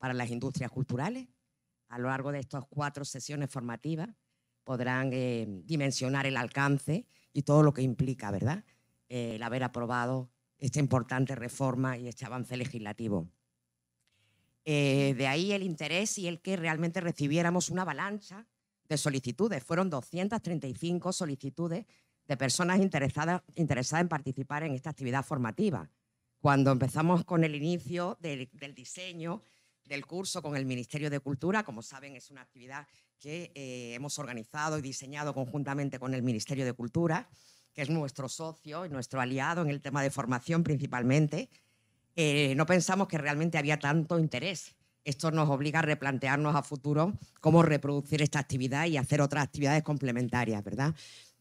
para las industrias culturales. A lo largo de estas cuatro sesiones formativas podrán eh, dimensionar el alcance y todo lo que implica, ¿verdad? Eh, el haber aprobado esta importante reforma y este avance legislativo. Eh, de ahí el interés y el que realmente recibiéramos una avalancha de solicitudes. Fueron 235 solicitudes de personas interesadas, interesadas en participar en esta actividad formativa. Cuando empezamos con el inicio del, del diseño del curso con el Ministerio de Cultura. Como saben, es una actividad que eh, hemos organizado y diseñado conjuntamente con el Ministerio de Cultura, que es nuestro socio y nuestro aliado en el tema de formación principalmente. Eh, no pensamos que realmente había tanto interés. Esto nos obliga a replantearnos a futuro cómo reproducir esta actividad y hacer otras actividades complementarias, ¿verdad?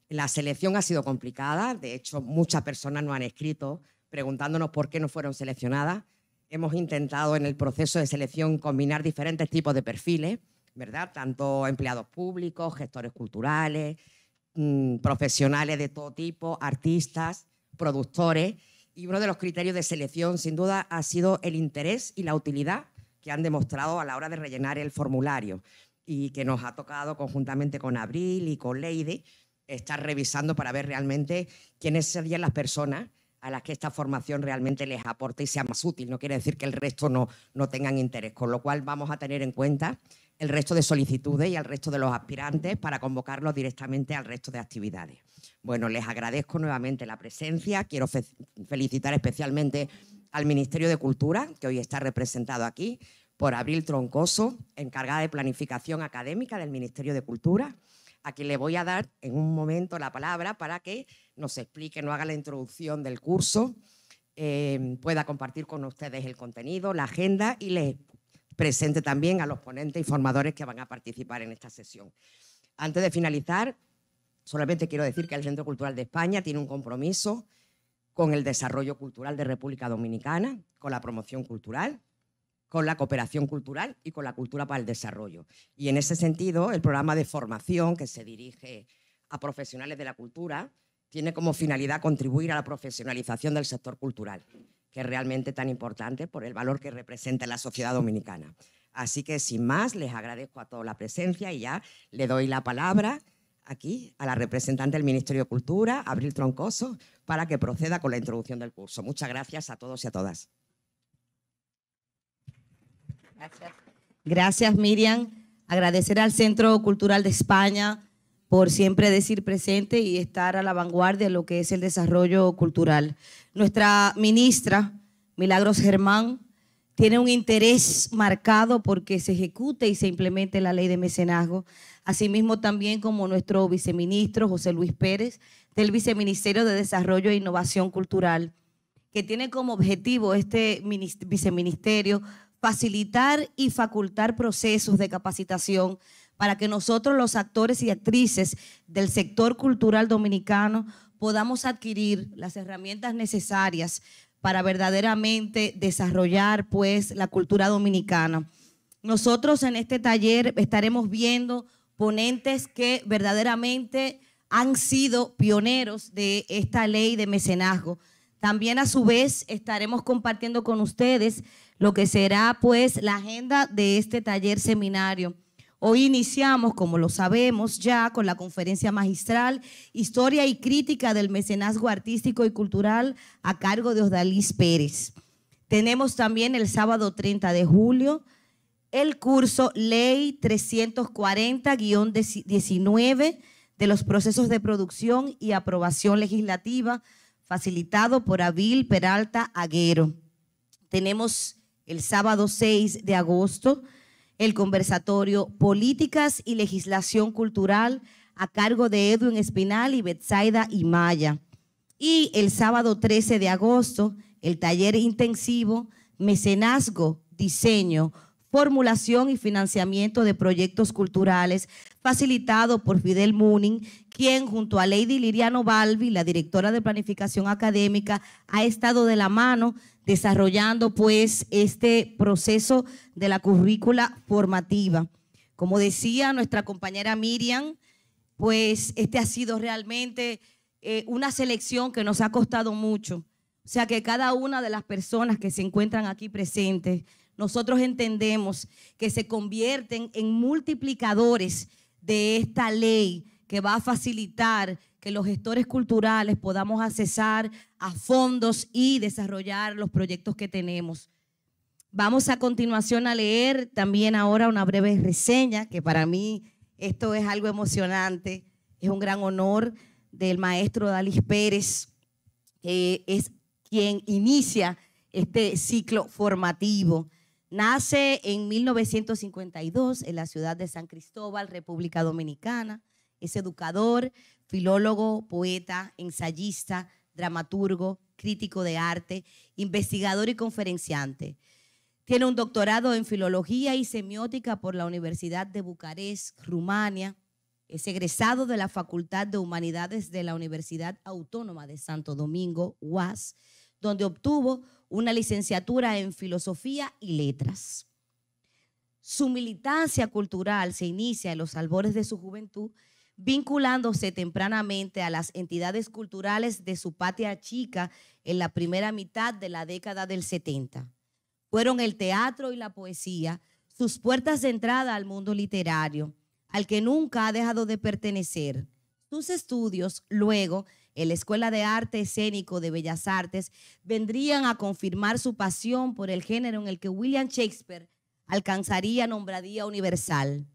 La selección ha sido complicada, de hecho muchas personas nos han escrito preguntándonos por qué no fueron seleccionadas Hemos intentado en el proceso de selección combinar diferentes tipos de perfiles, ¿verdad? Tanto empleados públicos, gestores culturales, mm, profesionales de todo tipo, artistas, productores. Y uno de los criterios de selección, sin duda, ha sido el interés y la utilidad que han demostrado a la hora de rellenar el formulario y que nos ha tocado conjuntamente con Abril y con Leide estar revisando para ver realmente quiénes serían las personas a las que esta formación realmente les aporte y sea más útil. No quiere decir que el resto no, no tengan interés, con lo cual vamos a tener en cuenta el resto de solicitudes y al resto de los aspirantes para convocarlos directamente al resto de actividades. Bueno, les agradezco nuevamente la presencia. Quiero felicitar especialmente al Ministerio de Cultura, que hoy está representado aquí por Abril Troncoso, encargada de planificación académica del Ministerio de Cultura a quien le voy a dar en un momento la palabra para que nos explique, nos haga la introducción del curso, em, pueda compartir con ustedes el contenido, la agenda y les presente también a los ponentes y formadores que van a participar en esta sesión. Antes de finalizar, solamente quiero decir que el Centro Cultural de España tiene un compromiso con el desarrollo cultural de República Dominicana, con la promoción cultural con la cooperación cultural y con la cultura para el desarrollo. Y en ese sentido, el programa de formación que se dirige a profesionales de la cultura tiene como finalidad contribuir a la profesionalización del sector cultural, que es realmente tan importante por el valor que representa la sociedad dominicana. Así que sin más, les agradezco a todos la presencia y ya le doy la palabra aquí a la representante del Ministerio de Cultura, Abril Troncoso, para que proceda con la introducción del curso. Muchas gracias a todos y a todas. Gracias. Miriam. Agradecer al Centro Cultural de España por siempre decir presente y estar a la vanguardia de lo que es el desarrollo cultural. Nuestra ministra, Milagros Germán, tiene un interés marcado porque se ejecute y se implemente la ley de mecenazgo. Asimismo, también como nuestro viceministro, José Luis Pérez, del Viceministerio de Desarrollo e Innovación Cultural, que tiene como objetivo este viceministerio facilitar y facultar procesos de capacitación para que nosotros los actores y actrices del sector cultural dominicano podamos adquirir las herramientas necesarias para verdaderamente desarrollar pues la cultura dominicana. Nosotros en este taller estaremos viendo ponentes que verdaderamente han sido pioneros de esta ley de mecenazgo. También a su vez estaremos compartiendo con ustedes lo que será pues la agenda de este taller seminario. Hoy iniciamos, como lo sabemos ya, con la conferencia magistral Historia y Crítica del Mecenazgo Artístico y Cultural a cargo de Osdalís Pérez. Tenemos también el sábado 30 de julio el curso Ley 340-19 de los procesos de producción y aprobación legislativa facilitado por Avil Peralta Aguero. Tenemos el sábado 6 de agosto el conversatorio Políticas y Legislación Cultural a cargo de Edwin Espinal y Betsaida y Maya. Y el sábado 13 de agosto el taller intensivo Mecenazgo, Diseño, formulación y financiamiento de proyectos culturales, facilitado por Fidel Munin, quien junto a Lady Liriano Balbi, la directora de planificación académica, ha estado de la mano desarrollando pues este proceso de la currícula formativa. Como decía nuestra compañera Miriam, pues este ha sido realmente eh, una selección que nos ha costado mucho. O sea que cada una de las personas que se encuentran aquí presentes nosotros entendemos que se convierten en multiplicadores de esta ley que va a facilitar que los gestores culturales podamos accesar a fondos y desarrollar los proyectos que tenemos. Vamos a continuación a leer también ahora una breve reseña, que para mí esto es algo emocionante, es un gran honor del maestro Dalis Pérez, que es quien inicia este ciclo formativo. Nace en 1952 en la ciudad de San Cristóbal, República Dominicana. Es educador, filólogo, poeta, ensayista, dramaturgo, crítico de arte, investigador y conferenciante. Tiene un doctorado en filología y semiótica por la Universidad de Bucarest, Rumania. Es egresado de la Facultad de Humanidades de la Universidad Autónoma de Santo Domingo, UAS, donde obtuvo una licenciatura en filosofía y letras. Su militancia cultural se inicia en los albores de su juventud, vinculándose tempranamente a las entidades culturales de su patria chica en la primera mitad de la década del 70. Fueron el teatro y la poesía sus puertas de entrada al mundo literario, al que nunca ha dejado de pertenecer. Sus estudios luego en la Escuela de Arte Escénico de Bellas Artes vendrían a confirmar su pasión por el género en el que William Shakespeare alcanzaría nombradía universal.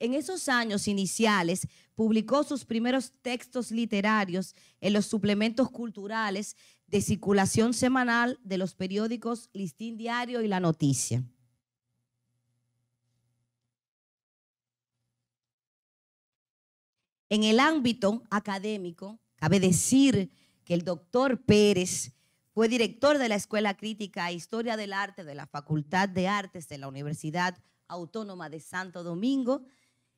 En esos años iniciales publicó sus primeros textos literarios en los suplementos culturales de circulación semanal de los periódicos Listín Diario y La Noticia. En el ámbito académico, Cabe decir que el doctor Pérez fue director de la Escuela Crítica e Historia del Arte de la Facultad de Artes de la Universidad Autónoma de Santo Domingo,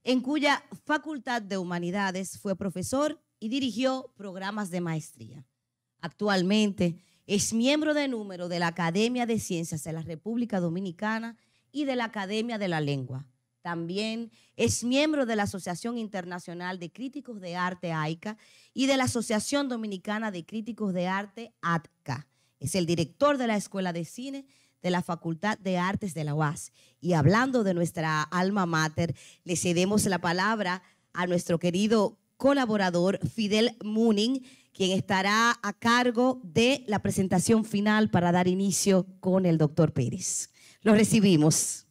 en cuya Facultad de Humanidades fue profesor y dirigió programas de maestría. Actualmente es miembro de número de la Academia de Ciencias de la República Dominicana y de la Academia de la Lengua. También es miembro de la Asociación Internacional de Críticos de Arte AICA y de la Asociación Dominicana de Críticos de Arte ATCA. Es el director de la Escuela de Cine de la Facultad de Artes de la UAS. Y hablando de nuestra alma mater, le cedemos la palabra a nuestro querido colaborador Fidel Munin, quien estará a cargo de la presentación final para dar inicio con el doctor Pérez. Lo recibimos.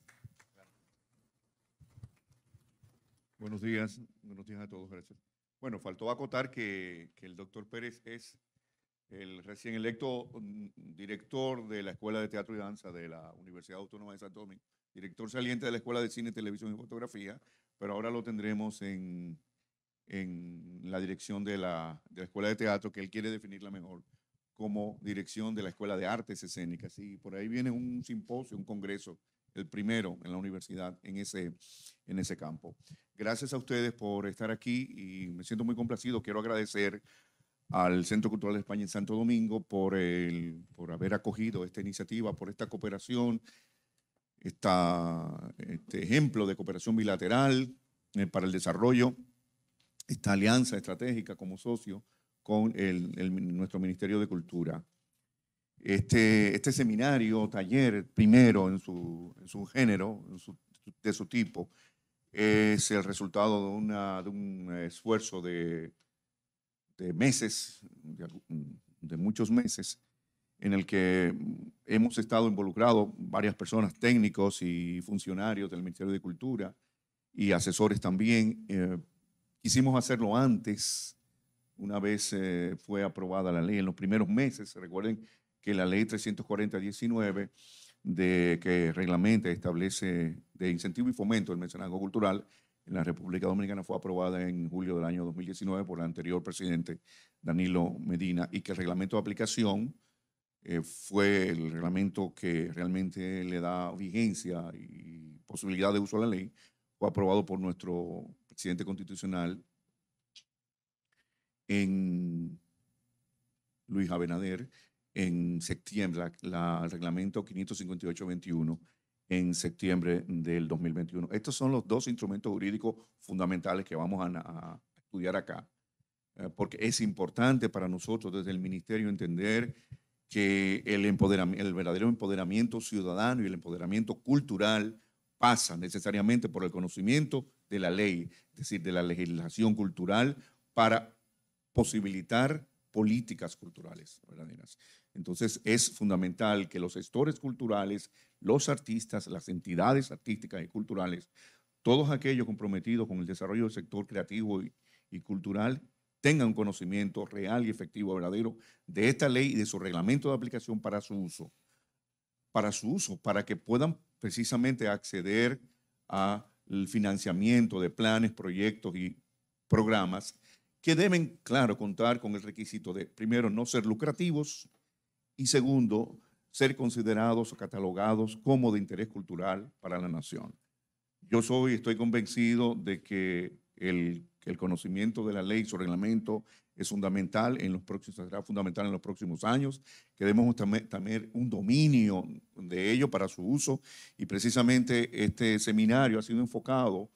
Buenos días, buenos días a todos, gracias. Bueno, faltó acotar que, el doctor Pérez es el recién electo mm, director de la Escuela de Teatro y Danza de la Universidad Autónoma de Santo Domingo, director saliente de la Escuela de Cine, Televisión y Fotografía, pero ahora lo tendremos en, la dirección de la, de la Escuela de Teatro, que él quiere definirla mejor como dirección de la Escuela de Artes Escénicas. Y por ahí viene un simposio, un congreso, el primero en la universidad, en ese, en ese campo. Gracias a ustedes por estar aquí y me siento muy complacido. Quiero agradecer al Centro Cultural de España en Santo Domingo por, por haber acogido esta iniciativa, por esta cooperación, este ejemplo de cooperación bilateral eh, para el desarrollo, esta alianza estratégica como socio con nuestro Ministerio de Cultura. Este, este seminario, taller, primero en su, género, de su tipo, es el resultado de, de un esfuerzo de, meses, de, muchos meses, en el que hemos estado involucrados varias personas, técnicos y funcionarios del Ministerio de Cultura y asesores también. Eh, quisimos hacerlo antes, una vez eh, fue aprobada la ley, en los primeros meses, recuerden que la ley 340-19 de, que reglamenta, establece de incentivo y fomento del mecenazgo cultural en la República Dominicana fue aprobada en julio del año 2019 por el anterior presidente Danilo Medina y que el reglamento de aplicación eh, fue el reglamento que realmente le da vigencia y posibilidad de uso a la ley, fue aprobado por nuestro presidente constitucional en Luis Abinader en septiembre, el reglamento 558-21 en septiembre del 2021. Estos son los dos instrumentos jurídicos fundamentales que vamos a, estudiar acá, eh, porque es importante para nosotros desde el ministerio entender que el, el verdadero empoderamiento ciudadano y el empoderamiento cultural pasa necesariamente por el conocimiento de la ley, es decir, de la legislación cultural, para posibilitar políticas culturales verdaderas. Entonces es fundamental que los gestores culturales, los artistas, las entidades artísticas y culturales, todos aquellos comprometidos con el desarrollo del sector creativo y, cultural, tengan un conocimiento real y efectivo, verdadero, de esta ley y de su reglamento de aplicación para su uso, para su uso, para que puedan precisamente acceder al financiamiento de planes, proyectos y programas que deben, claro, contar con el requisito de, primero, no ser lucrativos, y segundo, ser considerados o catalogados como de interés cultural para la nación. Yo soy, estoy convencido de que el, conocimiento de la ley, y su reglamento, es fundamental en los próximos, será fundamental en los próximos años, que debemos tener un dominio de ello para su uso y precisamente este seminario ha sido enfocado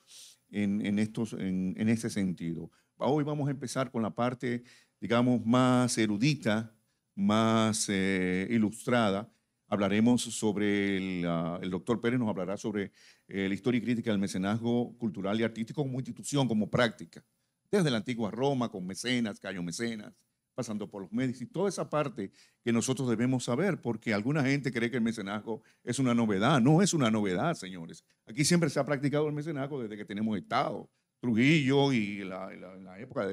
en, en estos, en, en este sentido. Hoy vamos a empezar con la parte, digamos, más erudita más eh, ilustrada. Hablaremos sobre, ah, el, doctor Pérez nos hablará sobre eh, la historia y crítica del mecenazgo cultural y artístico como institución, como práctica, desde la antigua Roma, con mecenas, callo mecenas, pasando por los médicos y toda esa parte que nosotros debemos saber, porque alguna gente cree que el mecenazgo es una novedad. No es una novedad, señores. Aquí siempre se ha practicado el mecenazgo desde que tenemos Estado, Trujillo y la, la, época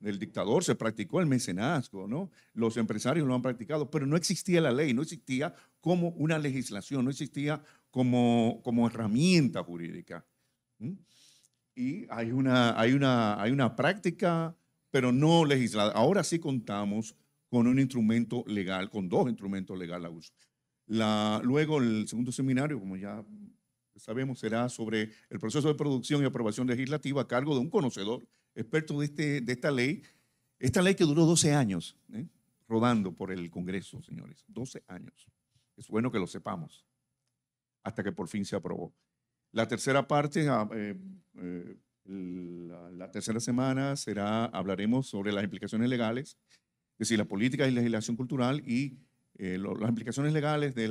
del dictador se practicó el mecenazgo, ¿no? Los empresarios lo han practicado, pero no existía la ley, no existía como una legislación, no existía como, como herramienta jurídica. Y hay una, hay, una, hay una práctica, pero no legislada. Ahora sí contamos con un instrumento legal, con dos instrumentos legales. La, luego el segundo seminario, como ya sabemos será sobre el proceso de producción y aprobación legislativa a cargo de un conocedor, experto de, este, de esta ley, esta ley que duró 12 años, ¿eh? rodando por el Congreso, señores, 12 años. Es bueno que lo sepamos, hasta que por fin se aprobó. La tercera parte, ah, eh, eh, la, tercera semana será, hablaremos sobre las implicaciones legales, es decir, la política y legislación cultural y eh, las implicaciones legales de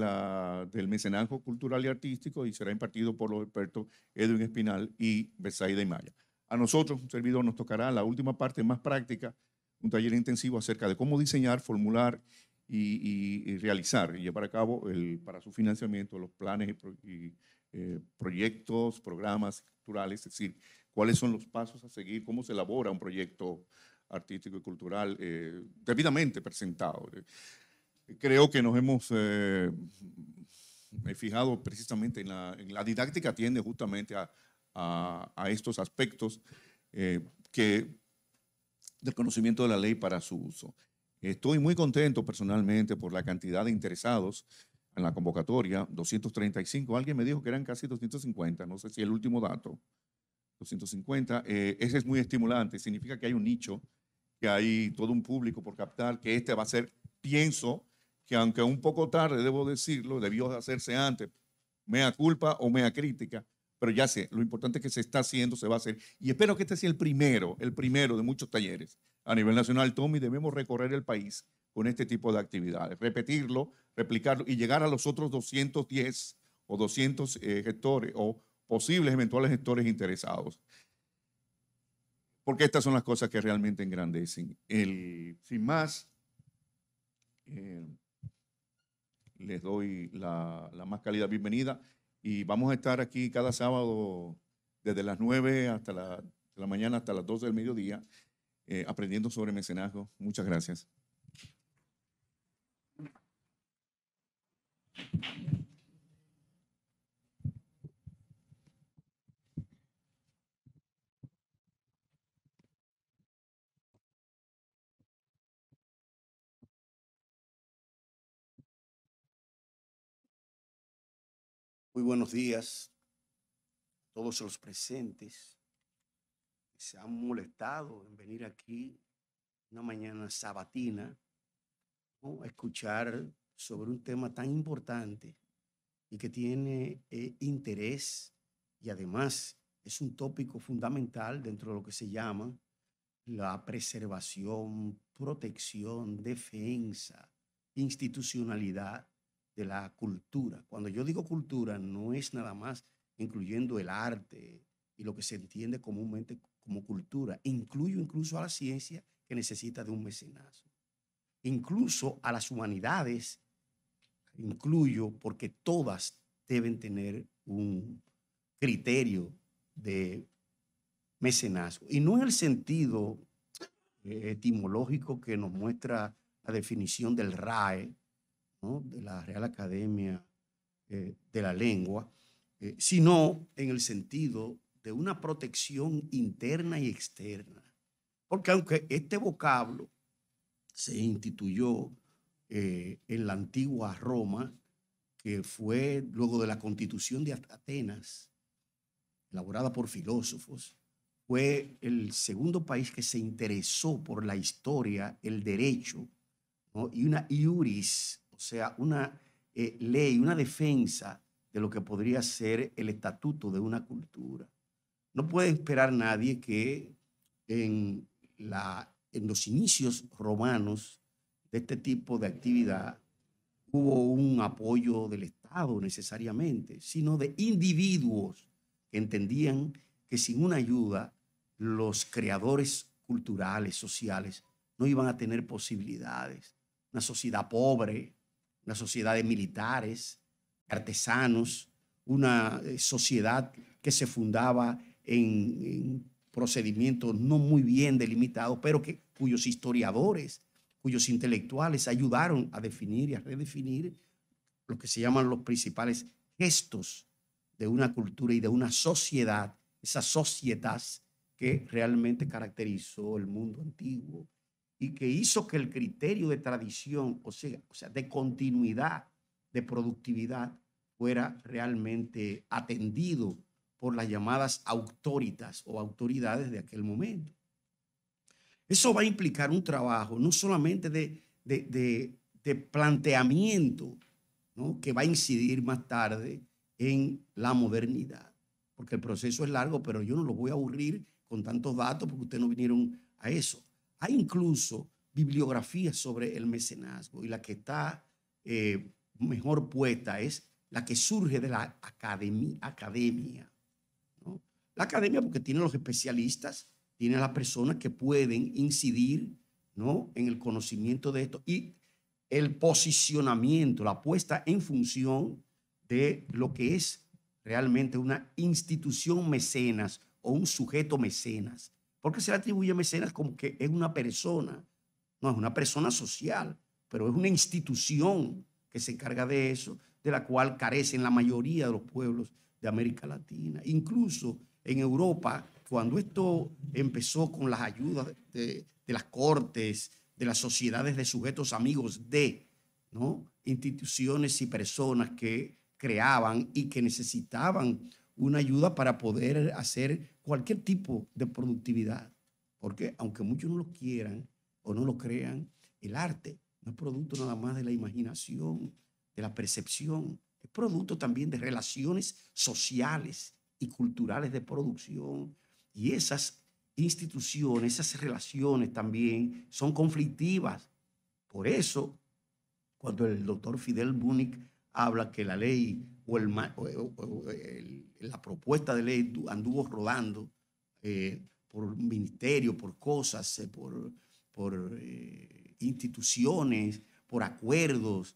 del mecenazgo cultural y artístico y será impartido por los expertos Edwin Espinal y Besaida y Maya. A nosotros, un servidor, nos tocará la última parte más práctica, un taller intensivo acerca de cómo diseñar, formular y, realizar y llevar a cabo el, para su financiamiento los planes y, eh, proyectos, programas culturales, es decir, cuáles son los pasos a seguir, cómo se elabora un proyecto artístico y cultural eh, debidamente presentado creo que nos hemos eh, fijado precisamente en la, la, didáctica, tiende justamente a, a, estos aspectos eh, que, del conocimiento de la ley para su uso. Estoy muy contento personalmente por la cantidad de interesados en la convocatoria, 235. Alguien me dijo que eran casi 250, no sé si el último dato. 250, eh, ese es muy estimulante, significa que hay un nicho, que hay todo un público por captar, que este va a ser, pienso, que aunque un poco tarde, debo decirlo, debió hacerse antes, mea culpa o mea crítica, pero ya sé, lo importante es que se está haciendo, se va a hacer. Y espero que este sea el primero, el primero de muchos talleres a nivel nacional, Tommy, debemos recorrer el país con este tipo de actividades, repetirlo, replicarlo y llegar a los otros 210 o 200 eh, gestores o posibles eventuales gestores interesados. Porque estas son las cosas que realmente engrandecen. El, sin más, eh, les doy la, más cálida bienvenida y vamos a estar aquí cada sábado desde las 9 hasta la, la mañana hasta las 12 del mediodía eh, aprendiendo sobre mecenazgo. Muchas gracias. Muy buenos días a todos los presentes que se han molestado en venir aquí una mañana sabatina a escuchar sobre un tema tan importante y que tiene eh, interés y además es un tópico fundamental dentro de lo que se llama la preservación, protección, defensa, institucionalidad de la cultura. Cuando yo digo cultura, no es nada más incluyendo el arte y lo que se entiende comúnmente como cultura. Incluyo incluso a la ciencia que necesita de un mecenazo. Incluso a las humanidades, incluyo porque todas deben tener un criterio de mecenazgo. Y no en el sentido eh, etimológico que nos muestra la definición del RAE, de la Real Academia eh, de la Lengua, eh, sino en el sentido de una protección interna y externa. Porque aunque este vocablo se instituyó eh, en la antigua Roma, que fue luego de la constitución de Atenas, elaborada por filósofos, fue el segundo país que se interesó por la historia, el derecho y una iuris o sea, una eh, ley, una defensa de lo que podría ser el estatuto de una cultura. No puede esperar nadie que en, en los inicios romanos de este tipo de actividad hubo un apoyo del Estado necesariamente, sino de individuos que entendían que sin una ayuda los creadores culturales, sociales, no iban a tener posibilidades. Una sociedad pobre, una sociedad de militares, artesanos, una eh, sociedad que se fundaba en, procedimientos no muy bien delimitados, pero que, cuyos historiadores, cuyos intelectuales ayudaron a definir y a redefinir lo que se llaman los principales gestos de una cultura y de una sociedad, esas sociedades que realmente caracterizó el mundo antiguo, y que hizo que el criterio de tradición, o sea, o sea de continuidad, de productividad, fuera realmente atendido por las llamadas autoritas o autoridades de aquel momento. Eso va a implicar un trabajo no solamente de, planteamiento, que va a incidir más tarde en la modernidad, porque el proceso es largo, pero yo no lo voy a aburrir con tantos datos porque ustedes no vinieron a eso. Hay incluso bibliografías sobre el mecenazgo y la que está eh, mejor puesta es la que surge de la academia. La academia porque tiene los especialistas, tiene las personas que pueden incidir ¿no? en el conocimiento de esto y el posicionamiento, la puesta en función de lo que es realmente una institución mecenas o un sujeto mecenas. Porque se le atribuye a mecenas como que es una persona? No, es una persona social, pero es una institución que se encarga de eso, de la cual carecen la mayoría de los pueblos de América Latina. Incluso en Europa, cuando esto empezó con las ayudas de, las cortes, de las sociedades de sujetos amigos de instituciones y personas que creaban y que necesitaban una ayuda para poder hacer cualquier tipo de productividad. Porque aunque muchos no lo quieran o no lo crean, el arte no es producto nada más de la imaginación, de la percepción, es producto también de relaciones sociales y culturales de producción. Y esas instituciones, esas relaciones también son conflictivas. Por eso, cuando el doctor Fidel Bunic habla que la ley o, la propuesta de ley anduvo rodando eh, por ministerio, por cosas, eh, por, por eh, instituciones, por acuerdos,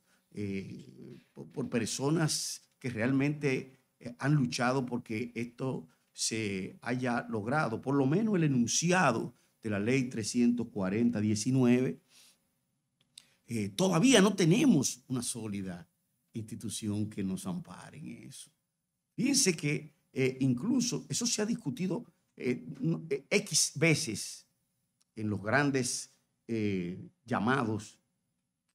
por, personas que realmente han luchado porque esto se haya logrado, por lo menos el enunciado de la ley 340-19, todavía no tenemos una sólida institución que nos ampare en eso. Fíjense que eh, incluso eso se ha discutido eh, eh, X veces en los grandes llamados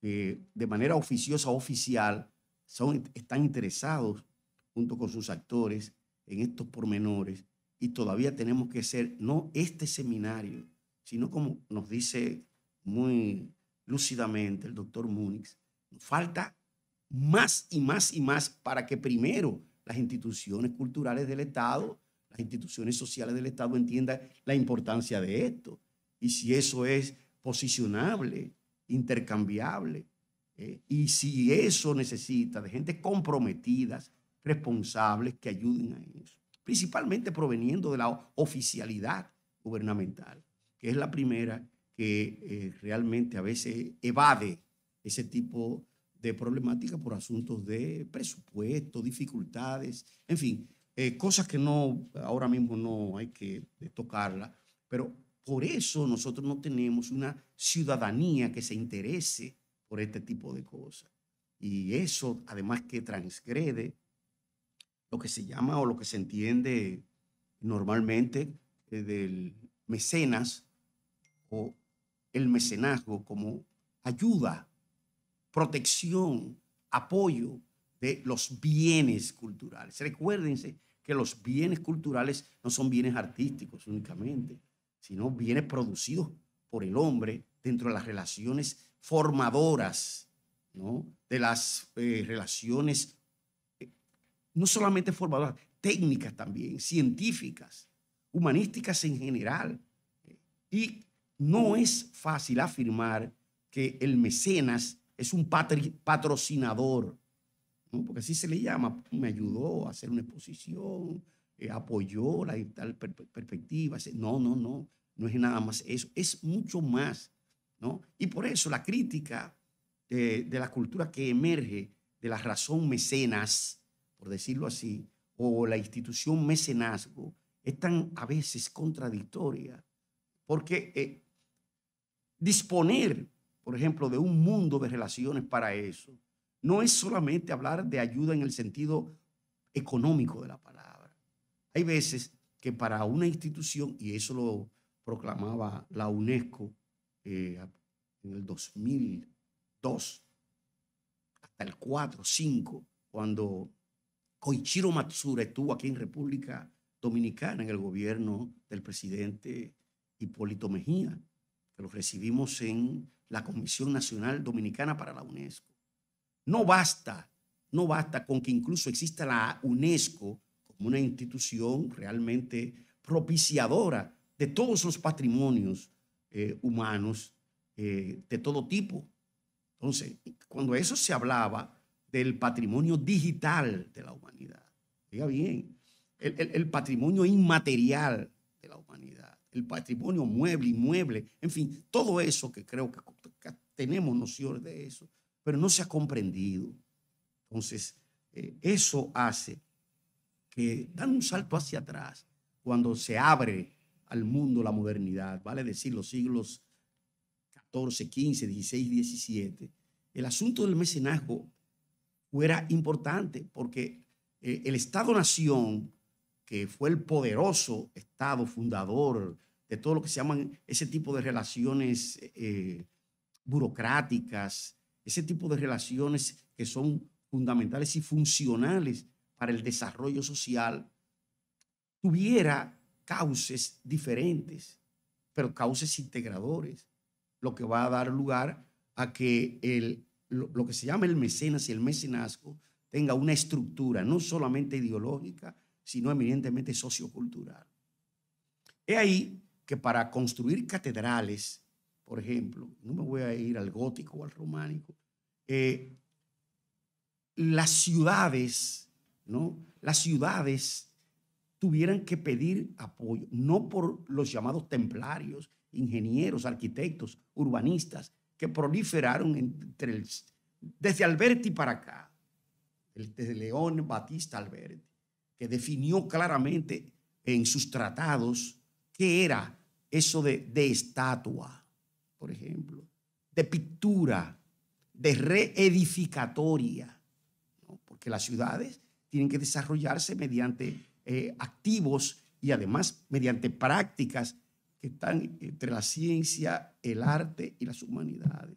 de manera oficiosa oficial son, están interesados junto con sus actores en estos pormenores y todavía tenemos que ser no este seminario, sino como nos dice muy lúcidamente el doctor Múnich, falta más y más y más para que primero las instituciones culturales del Estado, las instituciones sociales del Estado entiendan la importancia de esto y si eso es posicionable, intercambiable, ¿eh? y si eso necesita de gente comprometidas, responsables que ayuden a eso, principalmente proveniendo de la oficialidad gubernamental, que es la primera que eh, realmente a veces evade ese tipo de problemática por asuntos de presupuesto, dificultades, en fin, eh, cosas que no, ahora mismo no hay que eh, tocarla, pero por eso nosotros no tenemos una ciudadanía que se interese por este tipo de cosas. Y eso, además que transgrede lo que se llama o lo que se entiende normalmente eh, del mecenas o el mecenazgo como ayuda protección, apoyo de los bienes culturales. Recuérdense que los bienes culturales no son bienes artísticos únicamente, sino bienes producidos por el hombre dentro de las relaciones formadoras, de las eh, relaciones eh, no solamente formadoras, técnicas también, científicas, humanísticas en general. Y no es fácil afirmar que el mecenas es un patrocinador, ¿no? porque así se le llama, me ayudó a hacer una exposición, eh, apoyó la tal perspectiva. No, no, no, no es nada más eso, es mucho más. ¿no? Y por eso la crítica de, la cultura que emerge de la razón mecenas, por decirlo así, o la institución mecenazgo, es tan a veces contradictoria, porque eh, disponer por ejemplo, de un mundo de relaciones para eso. No es solamente hablar de ayuda en el sentido económico de la palabra. Hay veces que para una institución, y eso lo proclamaba la UNESCO eh, en el 2002, hasta el 4, 5, cuando Koichiro Matsura estuvo aquí en República Dominicana en el gobierno del presidente Hipólito Mejía que lo recibimos en la Comisión Nacional Dominicana para la UNESCO. No basta, no basta con que incluso exista la UNESCO como una institución realmente propiciadora de todos los patrimonios eh, humanos eh, de todo tipo. Entonces, cuando eso se hablaba del patrimonio digital de la humanidad, diga bien, el patrimonio inmaterial de la humanidad el patrimonio mueble, inmueble, en fin, todo eso que creo que, tenemos nociones de eso, pero no se ha comprendido. Entonces, eh, eso hace que dan un salto hacia atrás cuando se abre al mundo la modernidad, vale decir, los siglos XIV, XV, XVI, XVII, El asunto del mecenazgo era importante porque eh, el Estado-Nación, que fue el poderoso Estado fundador de todo lo que se llaman ese tipo de relaciones eh, burocráticas, ese tipo de relaciones que son fundamentales y funcionales para el desarrollo social, tuviera cauces diferentes, pero cauces integradores, lo que va a dar lugar a que el, lo, lo que se llama el mecenas y el mecenazgo tenga una estructura no solamente ideológica, sino eminentemente sociocultural. He ahí que para construir catedrales, por ejemplo, no me voy a ir al gótico o al románico, eh, las ciudades, ¿no? Las ciudades tuvieran que pedir apoyo, no por los llamados templarios, ingenieros, arquitectos, urbanistas, que proliferaron entre el, desde Alberti para acá, desde León Batista Alberti, que definió claramente en sus tratados ¿Qué era eso de, estatua, por ejemplo? De pintura, de reedificatoria, porque las ciudades tienen que desarrollarse mediante eh, activos y además mediante prácticas que están entre la ciencia, el arte y las humanidades.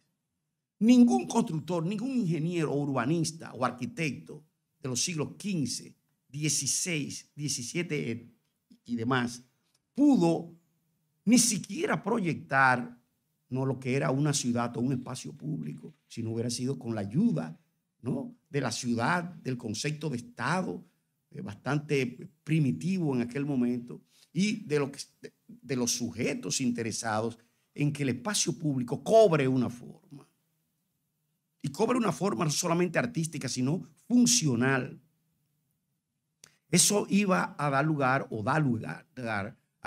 Ningún constructor, ningún ingeniero urbanista o arquitecto de los siglos XV, XVI, XVII y demás pudo ni siquiera proyectar no lo que era una ciudad o un espacio público, si no hubiera sido con la ayuda ¿no? de la ciudad, del concepto de Estado, eh, bastante primitivo en aquel momento, y de, lo que, de, los sujetos interesados en que el espacio público cobre una forma. Y cobre una forma no solamente artística, sino funcional. Eso iba a dar lugar o da lugar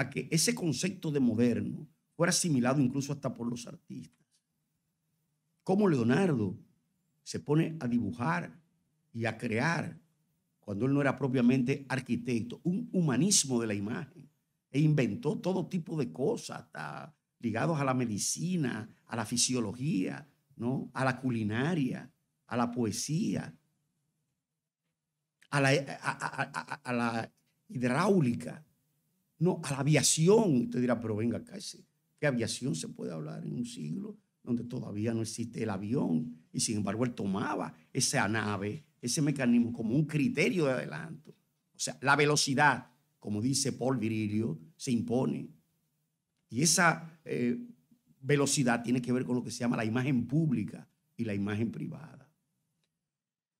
a que ese concepto de moderno fuera asimilado incluso hasta por los artistas. Como Leonardo se pone a dibujar y a crear, cuando él no era propiamente arquitecto, un humanismo de la imagen, e inventó todo tipo de cosas, hasta ligados a la medicina, a la fisiología, ¿no? a la culinaria, a la poesía, a, la hidráulica, no, a la aviación. usted dirá, pero venga ¿qué aviación se puede hablar en un siglo donde todavía no existe el avión? Y sin embargo, él tomaba esa nave, ese mecanismo como un criterio de adelanto. O sea, la velocidad, como dice Paul Virilio, se impone. Y esa eh, velocidad tiene que ver con lo que se llama la imagen pública y la imagen privada.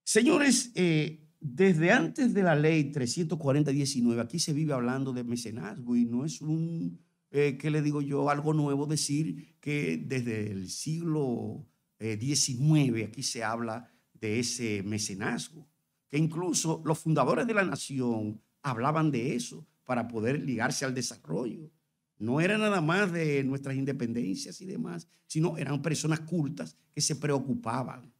Señores, eh, desde mm. antes de la ley 340-19, aquí se vive hablando de mecenazgo y no es un, eh, ¿qué le digo yo?, algo nuevo decir que desde el siglo XIX eh, aquí se habla de ese mecenazgo, que incluso los fundadores de la nación hablaban de eso para poder ligarse al desarrollo. No era nada más de nuestras independencias y demás, sino eran personas cultas que se preocupaban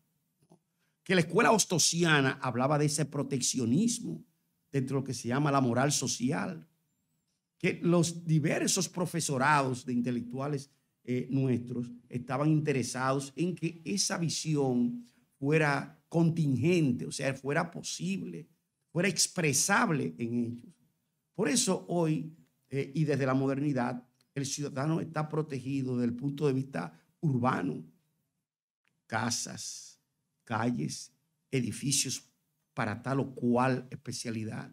que la escuela ostosiana hablaba de ese proteccionismo dentro de lo que se llama la moral social, que los diversos profesorados de intelectuales eh, nuestros estaban interesados en que esa visión fuera contingente, o sea, fuera posible, fuera expresable en ellos. Por eso hoy eh, y desde la modernidad, el ciudadano está protegido desde el punto de vista urbano, casas, calles, edificios para tal o cual especialidad.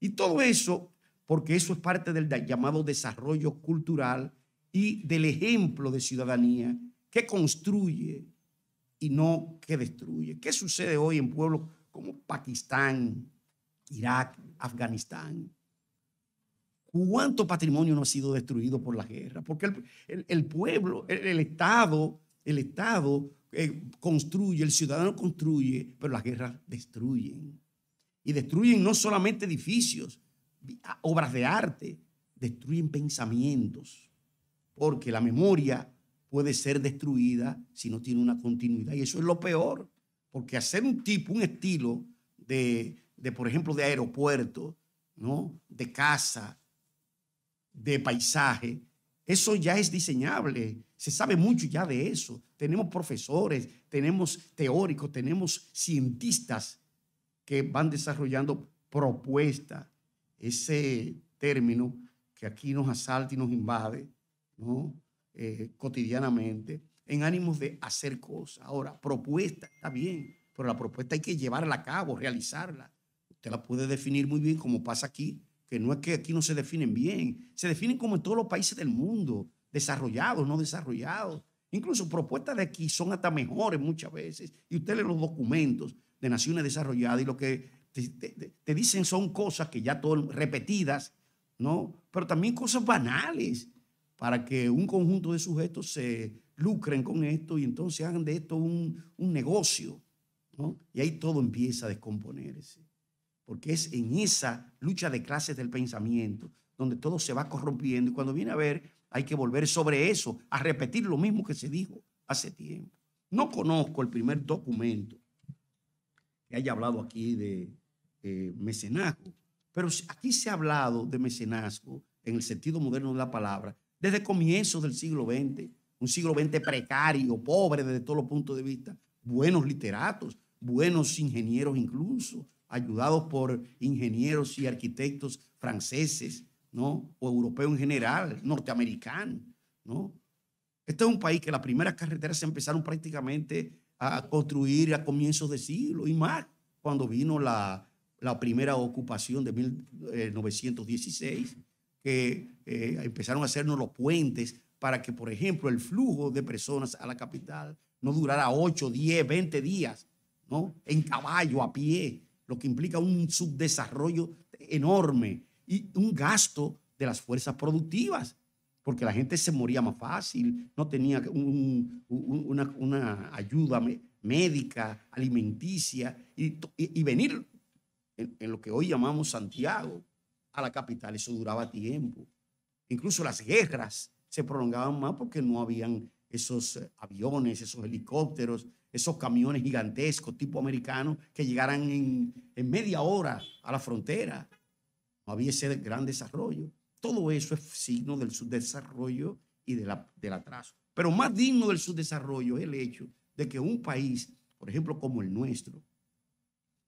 Y todo eso, porque eso es parte del llamado desarrollo cultural y del ejemplo de ciudadanía que construye y no que destruye. ¿Qué sucede hoy en pueblos como Pakistán, Irak, Afganistán? ¿Cuánto patrimonio no ha sido destruido por la guerra? Porque el, pueblo, el Estado, el Estado eh, construye, el ciudadano construye, pero las guerras destruyen. Y destruyen no solamente edificios, ah, obras de arte, destruyen pensamientos, porque la memoria puede ser destruida si no tiene una continuidad. Y eso es lo peor, porque hacer un tipo, un estilo de, por ejemplo, de aeropuerto, ¿no? de casa, de paisaje, eso ya es diseñable se sabe mucho ya de eso. Tenemos profesores, tenemos teóricos, tenemos cientistas que van desarrollando propuestas. Ese término que aquí nos asalta y nos invade ¿no? Eh, cotidianamente en ánimos de hacer cosas. Ahora, propuesta está bien, pero la propuesta hay que llevarla a cabo, realizarla. Usted la puede definir muy bien como pasa aquí, que no es que aquí no se definen bien, se definen como en todos los países del mundo desarrollados, no desarrollados. Incluso propuestas de aquí son hasta mejores muchas veces. Y usted lee los documentos de naciones desarrolladas y lo que te, dicen son cosas que ya todo, repetidas, ¿no? Pero también cosas banales para que un conjunto de sujetos se lucren con esto y entonces hagan de esto un, un negocio, ¿no? Y ahí todo empieza a descomponerse. Porque es en esa lucha de clases del pensamiento donde todo se va corrompiendo y cuando viene a ver hay que volver sobre eso, a repetir lo mismo que se dijo hace tiempo. No conozco el primer documento que haya hablado aquí de mecenazgo, pero aquí se ha hablado de mecenazgo en el sentido moderno de la palabra desde comienzos del siglo XX, un siglo XX precario, pobre desde todos los puntos de vista, buenos literatos, buenos ingenieros incluso, ayudados por ingenieros y arquitectos franceses, ¿no? O europeo en general, norteamericano, ¿no? Este es un país que las primeras carreteras se empezaron prácticamente a construir a comienzos de siglo y más cuando vino la, primera ocupación de 1916, eh, que eh, empezaron a hacernos los puentes para que, por ejemplo, el flujo de personas a la capital no durara 8, 10, 20 días, ¿no? En caballo, a pie, lo que implica un subdesarrollo enorme y un gasto de las fuerzas productivas, porque la gente se moría más fácil, no tenía una, ayuda médica, alimenticia, y, venir en, lo que hoy llamamos Santiago a la capital, eso duraba tiempo. Incluso las guerras se prolongaban más porque no habían esos eh, aviones, esos helicópteros, esos camiones gigantescos tipo americano que llegaran en media hora a la frontera había ese gran desarrollo. Todo eso es signo del subdesarrollo y del atraso. Pero más digno del subdesarrollo es el hecho de que un país, por ejemplo, como el nuestro,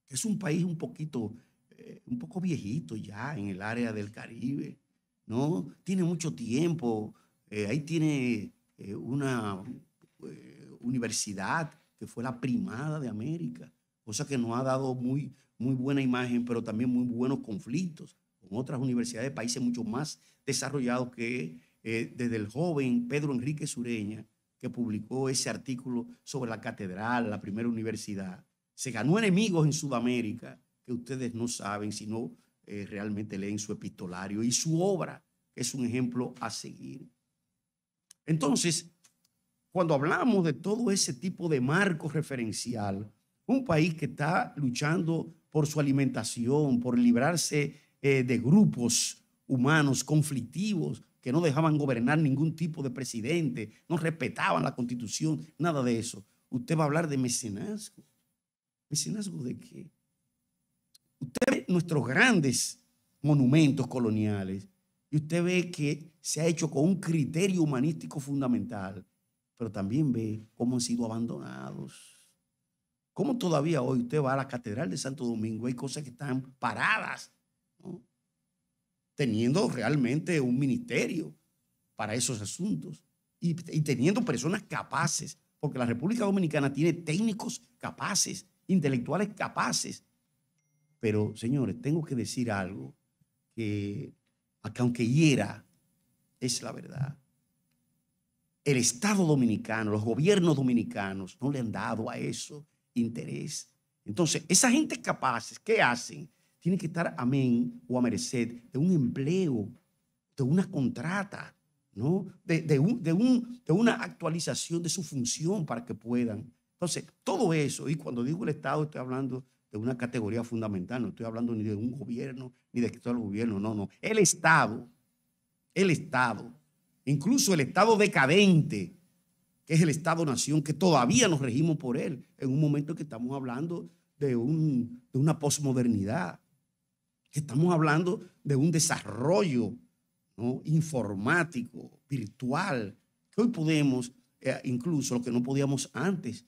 que es un país un poquito, eh, un poco viejito ya en el área del Caribe, ¿no? Tiene mucho tiempo, eh, ahí tiene eh, una universidad que fue la primada de América, cosa que nos ha dado muy, muy buena imagen, pero también muy buenos conflictos otras universidades de países mucho más desarrollados que eh, desde el joven Pedro Enrique Sureña, que publicó ese artículo sobre la catedral, la primera universidad. Se ganó enemigos en Sudamérica que ustedes no saben si no eh, realmente leen su epistolario y su obra, es un ejemplo a seguir. Entonces, cuando hablamos de todo ese tipo de marco referencial, un país que está luchando por su alimentación, por librarse eh, de grupos humanos conflictivos que no dejaban gobernar ningún tipo de presidente, no respetaban la constitución, nada de eso. Usted va a hablar de mecenazgo. ¿Mecenazgo de qué? Usted ve nuestros grandes monumentos coloniales y usted ve que se ha hecho con un criterio humanístico fundamental, pero también ve cómo han sido abandonados. ¿Cómo todavía hoy usted va a la Catedral de Santo Domingo? Hay cosas que están paradas teniendo realmente un ministerio para esos asuntos y, teniendo personas capaces, porque la República Dominicana tiene técnicos capaces, intelectuales capaces. Pero, señores, tengo que decir algo que, aunque hiera, es la verdad. El Estado dominicano, los gobiernos dominicanos no le han dado a eso interés. Entonces, esa gente capaces, ¿qué hacen? tiene que estar amén o a merced de un empleo, de una contrata, ¿no? De, de, de, una actualización de su función para que puedan. Entonces, todo eso, y cuando digo el Estado, estoy hablando de una categoría fundamental, no estoy hablando ni de un gobierno, ni de que todo el gobierno, no, no. El Estado, el Estado, incluso el Estado decadente, que es el Estado-nación, que todavía nos regimos por él, en un momento que estamos hablando de, un, de una posmodernidad, que estamos hablando de un desarrollo informático, virtual, que hoy podemos, eh, incluso lo que no podíamos antes,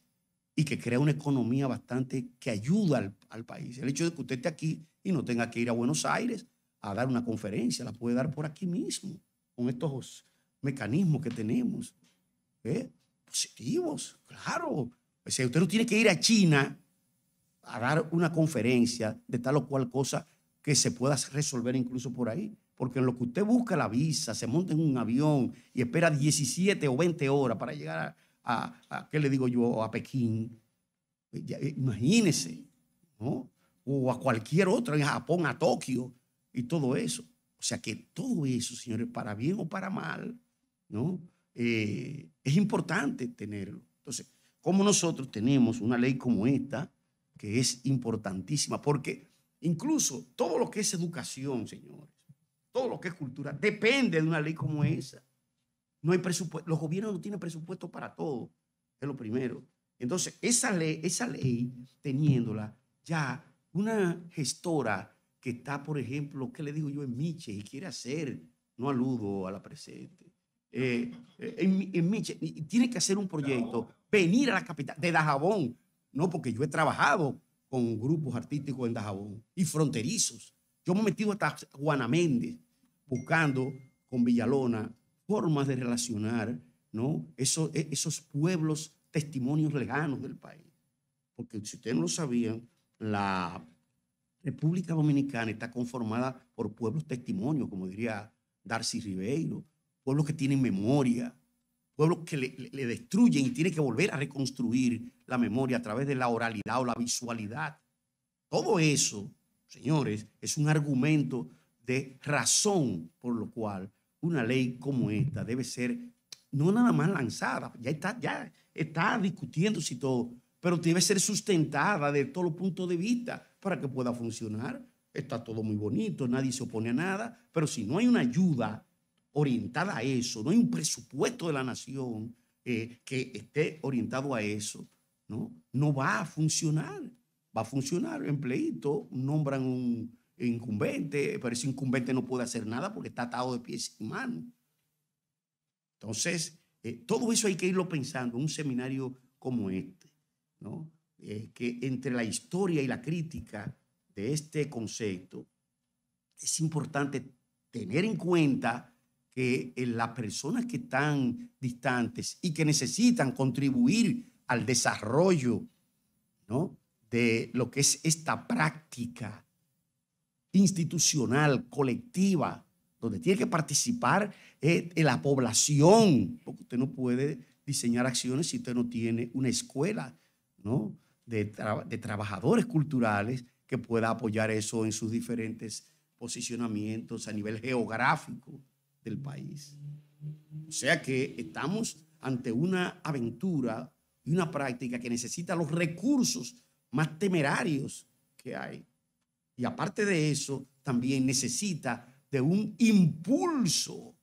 y que crea una economía bastante que ayuda al, país. El hecho de que usted esté aquí y no tenga que ir a Buenos Aires a dar una conferencia, la puede dar por aquí mismo, con estos mecanismos que tenemos. ¿eh? Positivos, claro. usted no tiene que ir a China a dar una conferencia de tal o cual cosa que se pueda resolver incluso por ahí. Porque en lo que usted busca la visa, se monta en un avión y espera 17 o 20 horas para llegar a, ¿qué le digo yo?, a Pekín. Eh, eh, imagínese, ¿no? O a cualquier otro, en Japón, a Tokio y todo eso. O sea que todo eso, señores, para bien o para mal, ¿no? Eh, es importante tenerlo. Entonces, como nosotros tenemos una ley como esta, que es importantísima, porque Incluso todo lo que es educación, señores, todo lo que es cultura, depende de una ley como esa. No hay presupuesto, los gobiernos no tienen presupuesto para todo, es lo primero. Entonces, esa ley, esa ley teniéndola, ya una gestora que está, por ejemplo, ¿qué le digo yo en Miche? Y quiere hacer, no aludo a la presente, eh, eh, en, en Miche, tiene que hacer un proyecto, venir a la capital de Dajabón, no porque yo he trabajado con grupos artísticos en Dajabón y fronterizos. Yo me he metido hasta Juana Méndez buscando con Villalona formas de relacionar ¿no? E, esos pueblos, testimonios lejanos del país. Porque si ustedes no lo sabían, la República Dominicana está conformada por pueblos testimonios, como diría Darcy Ribeiro, pueblos que tienen memoria, Pueblos que le, destruyen y tiene que volver a reconstruir la memoria a través de la oralidad o la visualidad. Todo eso, señores, es un argumento de razón por lo cual una ley como esta debe ser no nada más lanzada, ya está, ya está discutiendo todo, pero debe ser sustentada de todos los puntos de vista para que pueda funcionar. Está todo muy bonito, nadie se opone a nada, pero si no hay una ayuda orientada a eso, no hay un presupuesto de la nación eh, que esté orientado a eso, ¿no? No va a funcionar, va a funcionar, empleito, nombran un incumbente, pero ese incumbente no puede hacer nada porque está atado de pies y manos. Entonces, eh, todo eso hay que irlo pensando en un seminario como este, ¿no? Eh, que entre la historia y la crítica de este concepto es importante tener en cuenta que eh, las personas que están distantes y que necesitan contribuir al desarrollo de lo que es esta práctica institucional, colectiva, donde tiene que participar eh, la población, porque usted no puede diseñar acciones si usted no tiene una escuela de trabajadores culturales que pueda apoyar eso en sus diferentes posicionamientos a nivel geográfico del país. O sea que estamos ante una aventura y una práctica que necesita los recursos más temerarios que hay. Y aparte de eso, también necesita de un impulso,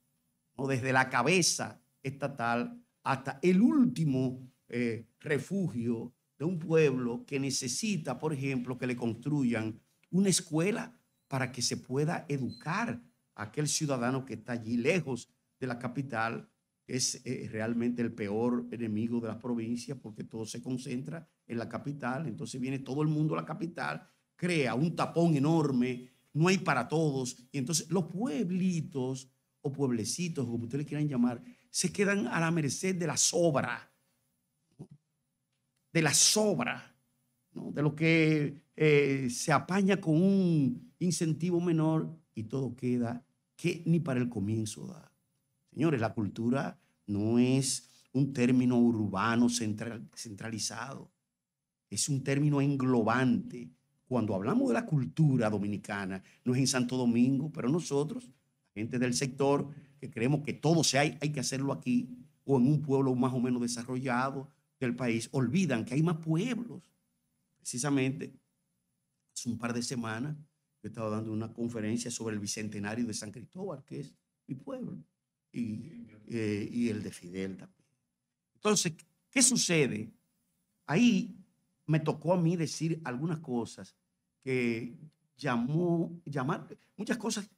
desde la cabeza estatal hasta el último eh, refugio de un pueblo que necesita, por ejemplo, que le construyan una escuela para que se pueda educar aquel ciudadano que está allí lejos de la capital, es eh, realmente el peor enemigo de las provincias porque todo se concentra en la capital, entonces viene todo el mundo a la capital, crea un tapón enorme, no hay para todos, y entonces los pueblitos o pueblecitos, como ustedes quieran llamar, se quedan a la merced de la sobra, de la sobra, de lo que eh, se apaña con un incentivo menor y todo queda que ni para el comienzo da. Señores, la cultura no es un término urbano central, centralizado, es un término englobante. Cuando hablamos de la cultura dominicana, no es en Santo Domingo, pero nosotros, gente del sector, que creemos que todo se hay, hay que hacerlo aquí o en un pueblo más o menos desarrollado del país, olvidan que hay más pueblos. Precisamente, hace un par de semanas yo estaba dando una conferencia sobre el bicentenario de San Cristóbal, que es mi pueblo, eh, y, el de Fidel también. Entonces, ¿qué sucede? Ahí me tocó a mí decir algunas cosas que llamó, llamar, muchas cosas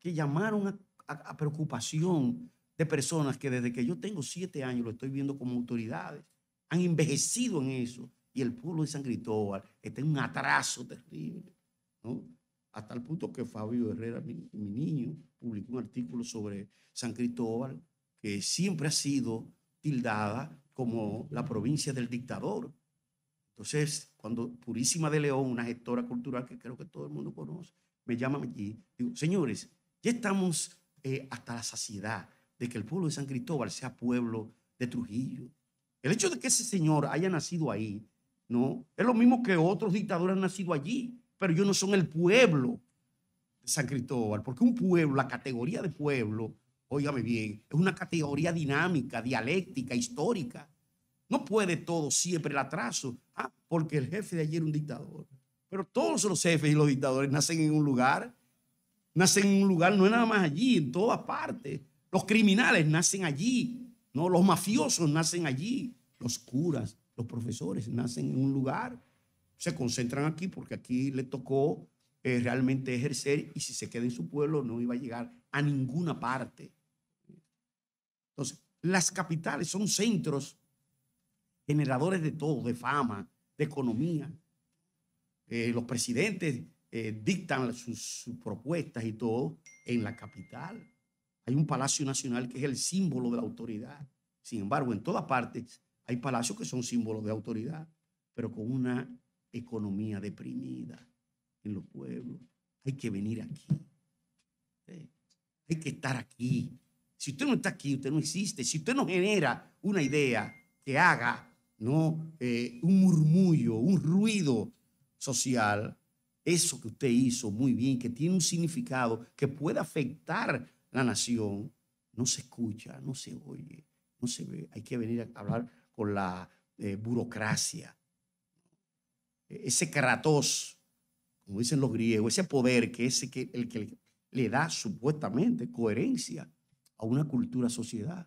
que, llamaron a, preocupación de personas que desde que yo tengo siete años lo estoy viendo como autoridades, han envejecido en eso. Y el pueblo de San Cristóbal está en un atraso terrible. ¿no? hasta el punto que Fabio Herrera, mi, mi niño, publicó un artículo sobre San Cristóbal, que siempre ha sido tildada como la provincia del dictador. Entonces, cuando Purísima de León, una gestora cultural que creo que todo el mundo conoce, me llama allí, digo, señores, ya estamos eh, hasta la saciedad de que el pueblo de San Cristóbal sea pueblo de Trujillo. El hecho de que ese señor haya nacido ahí, ¿no? Es lo mismo que otros dictadores han nacido allí pero ellos no son el pueblo de San Cristóbal, porque un pueblo, la categoría de pueblo, óigame bien, es una categoría dinámica, dialéctica, histórica. No puede todo siempre el atraso, ah, porque el jefe de ayer era un dictador. Pero todos los jefes y los dictadores nacen en un lugar, nacen en un lugar, no es nada más allí, en todas partes. Los criminales nacen allí, ¿no? los mafiosos nacen allí, los curas, los profesores nacen en un lugar se concentran aquí porque aquí le tocó eh, realmente ejercer y si se queda en su pueblo no iba a llegar a ninguna parte. Entonces, las capitales son centros generadores de todo, de fama, de economía. Eh, los presidentes eh, dictan sus propuestas y todo en la capital. Hay un palacio nacional que es el símbolo de la autoridad. Sin embargo, en todas partes hay palacios que son símbolos de autoridad, pero con una economía deprimida en los pueblos. Hay que venir aquí. Hay que estar aquí. Si usted no está aquí, usted no existe. Si usted no genera una idea que haga ¿no? Eh, un murmullo, un ruido social, eso que usted hizo muy bien, que tiene un significado que puede afectar la nación, no se escucha, no se oye, no se ve. Hay que venir a hablar con la eh, burocracia, ese kratos, como dicen los griegos, ese poder que es el que le da supuestamente coherencia a una cultura sociedad.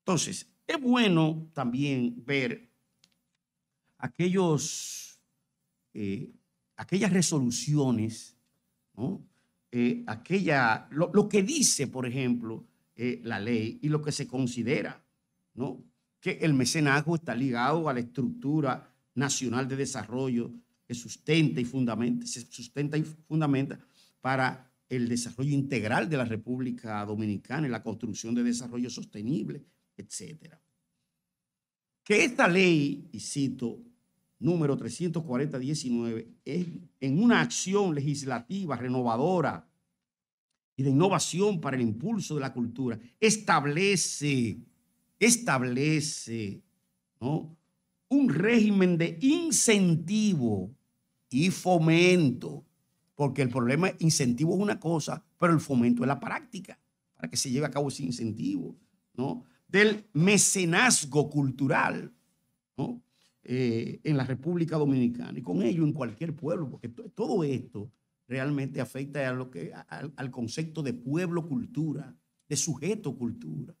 Entonces, es bueno también ver aquellos, eh, aquellas resoluciones, eh, aquella, lo, que dice, por ejemplo, eh, la ley y lo que se considera, ¿no? que el mecenazgo está ligado a la estructura Nacional de Desarrollo que sustenta y fundamenta, se sustenta y fundamenta para el desarrollo integral de la República Dominicana y la construcción de desarrollo sostenible, etc. Que esta ley, y cito, número 340-19, es en una acción legislativa renovadora y de innovación para el impulso de la cultura, establece, establece, ¿no? un régimen de incentivo y fomento, porque el problema es incentivo es una cosa, pero el fomento es la práctica para que se lleve a cabo ese incentivo, ¿no? Del mecenazgo cultural, ¿no? Eh, en la República Dominicana y con ello en cualquier pueblo, porque todo esto realmente afecta a lo que, al concepto de pueblo cultura, de sujeto cultura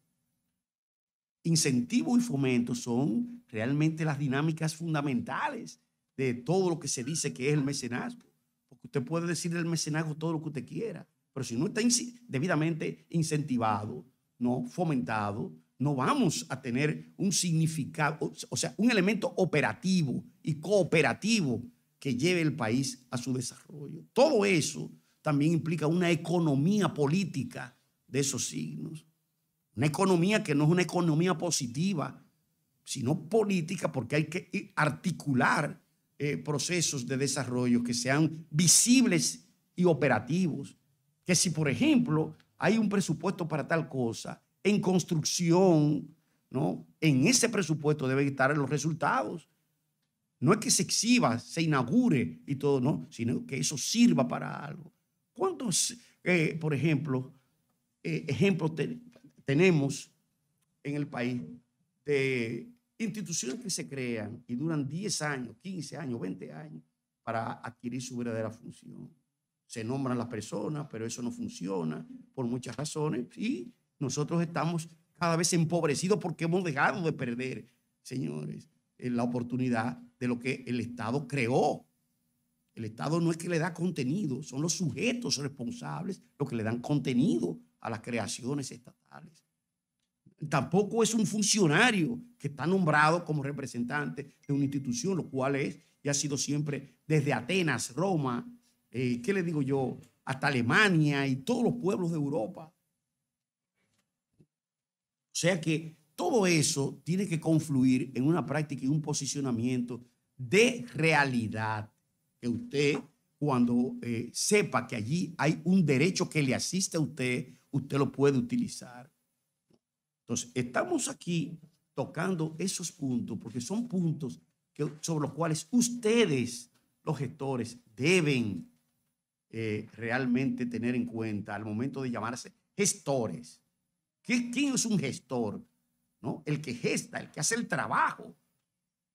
incentivo y fomento son realmente las dinámicas fundamentales de todo lo que se dice que es el mecenazgo. Porque usted puede decir el mecenazgo todo lo que usted quiera, pero si no está debidamente incentivado, no fomentado, no vamos a tener un significado, o sea, un elemento operativo y cooperativo que lleve el país a su desarrollo. Todo eso también implica una economía política de esos signos. Una economía que no es una economía positiva, sino política, porque hay que articular eh, procesos de desarrollo que sean visibles y operativos. Que si, por ejemplo, hay un presupuesto para tal cosa, en construcción, ¿no? En ese presupuesto deben estar los resultados. No es que se exhiba, se inaugure y todo, no, sino que eso sirva para algo. ¿Cuántos, eh, por ejemplo, eh, ejemplos tenemos en el país de instituciones que se crean y duran 10 años, 15 años, 20 años para adquirir su verdadera función. Se nombran las personas, pero eso no funciona por muchas razones y nosotros estamos cada vez empobrecidos porque hemos dejado de perder, señores, eh, la oportunidad de lo que el Estado creó. El Estado no es que le da contenido, son los sujetos responsables los que le dan contenido a las creaciones estatales. Tampoco es un funcionario que está nombrado como representante de una institución, lo cual es y ha sido siempre desde Atenas, Roma, eh, ¿qué le digo yo? Hasta Alemania y todos los pueblos de Europa. O sea que todo eso tiene que confluir en una práctica y un posicionamiento de realidad que usted cuando eh, sepa que allí hay un derecho que le asiste a usted, usted lo puede utilizar. Entonces, estamos aquí tocando esos puntos, porque son puntos sobre los cuales ustedes, los gestores, deben eh, realmente tener en cuenta al momento de llamarse gestores. ¿Quién es un gestor? ¿No? El que gesta, el que hace el trabajo,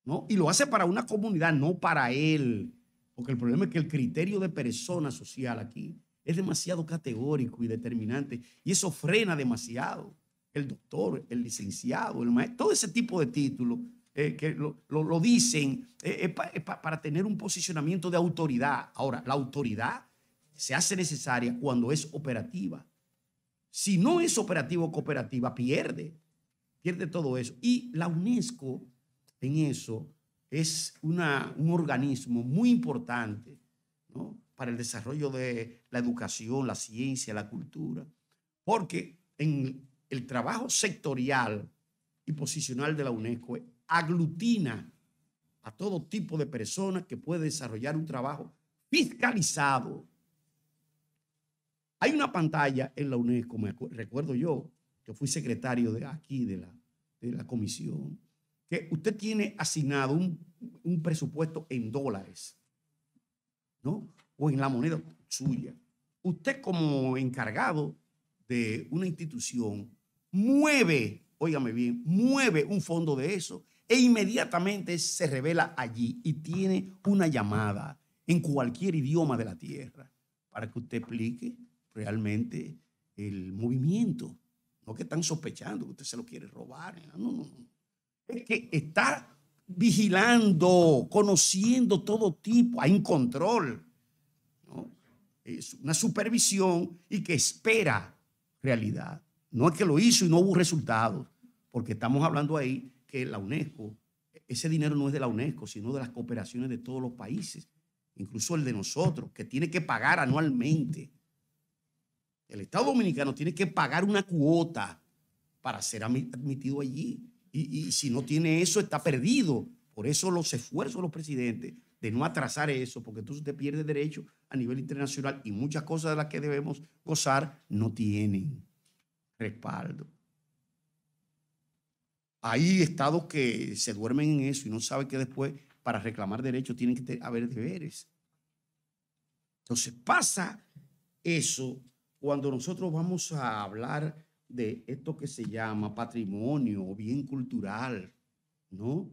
¿no? Y lo hace para una comunidad, no para él porque el problema es que el criterio de persona social aquí es demasiado categórico y determinante. Y eso frena demasiado. El doctor, el licenciado, el maestro, todo ese tipo de títulos eh, que lo, dicen eh, eh, para tener un posicionamiento de autoridad. Ahora, la autoridad se hace necesaria cuando es operativa. Si no es operativo o cooperativa, pierde. Pierde todo eso. Y la UNESCO en eso es un organismo muy importante para el desarrollo de la educación, la ciencia, la cultura, porque en el trabajo sectorial y posicional de la UNESCO aglutina a todo tipo de personas que puede desarrollar un trabajo fiscalizado. Hay una pantalla en la UNESCO, me recuerdo yo, que fui secretario de aquí, de la, de la comisión, que usted tiene asignado un, presupuesto en dólares, ¿no? O en la moneda suya. Usted como encargado de una institución mueve, óigame bien, mueve un fondo de eso e inmediatamente se revela allí y tiene una llamada en cualquier idioma de la tierra para que usted explique realmente el movimiento, no que están sospechando que usted se lo quiere robar, no, no, no es que está vigilando, conociendo todo tipo, hay un control, es una supervisión y que espera realidad. No es que lo hizo y no hubo resultados, porque estamos hablando ahí que la UNESCO, ese dinero no es de la UNESCO, sino de las cooperaciones de todos los países, incluso el de nosotros, que tiene que pagar anualmente. El Estado Dominicano tiene que pagar una cuota para ser admitido allí. Y, si no tiene eso, está perdido. Por eso los esfuerzos de los presidentes de no atrasar eso, porque entonces te pierde derecho a nivel internacional y muchas cosas de las que debemos gozar no tienen respaldo. Hay estados que se duermen en eso y no saben que después para reclamar derechos tienen que haber deberes. Entonces pasa eso cuando nosotros vamos a hablar de esto que se llama patrimonio o bien cultural, ¿no?